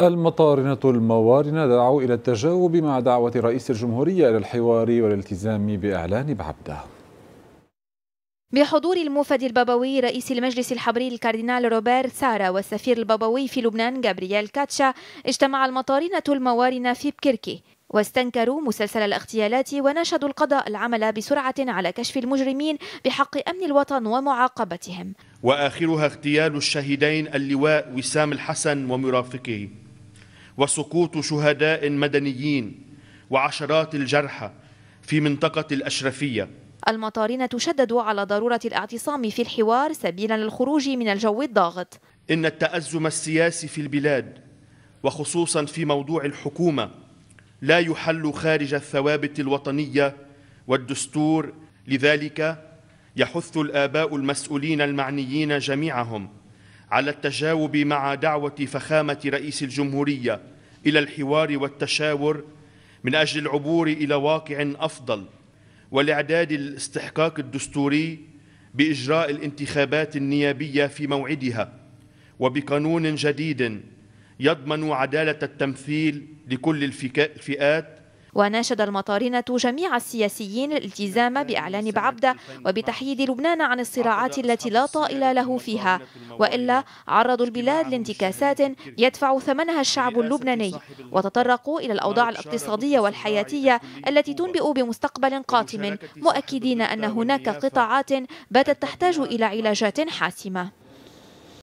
المطارنة الموارنة دعوا إلى التجاوب مع دعوة رئيس الجمهورية إلى الحوار والالتزام بإعلان بعبده بحضور الموفد البابوي رئيس المجلس الحبري الكاردينال روبير سارا والسفير البابوي في لبنان جابرييل كاتشا اجتمع المطارنة الموارنة في بكركي واستنكروا مسلسل الاغتيالات وناشدوا القضاء العمل بسرعة على كشف المجرمين بحق أمن الوطن ومعاقبتهم وآخرها اغتيال الشهيدين اللواء وسام الحسن ومرافقه وسقوط شهداء مدنيين وعشرات الجرحى في منطقة الأشرفية المطارين تشدد على ضرورة الاعتصام في الحوار سبيلا للخروج من الجو الضاغط إن التأزم السياسي في البلاد وخصوصا في موضوع الحكومة لا يحل خارج الثوابت الوطنية والدستور لذلك يحث الآباء المسؤولين المعنيين جميعهم على التجاوب مع دعوة فخامة رئيس الجمهورية إلى الحوار والتشاور من أجل العبور إلى واقع أفضل والإعداد الاستحقاق الدستوري بإجراء الانتخابات النيابية في موعدها وبقانون جديد يضمن عدالة التمثيل لكل الفئات وناشد المطارنة جميع السياسيين الالتزام بإعلان بعبدة وبتحييد لبنان عن الصراعات التي لا طائل له فيها وإلا عرضوا البلاد لانتكاسات يدفع ثمنها الشعب اللبناني وتطرقوا إلى الأوضاع الاقتصادية والحياتية التي تنبئ بمستقبل قاتم مؤكدين أن هناك قطاعات باتت تحتاج إلى علاجات حاسمة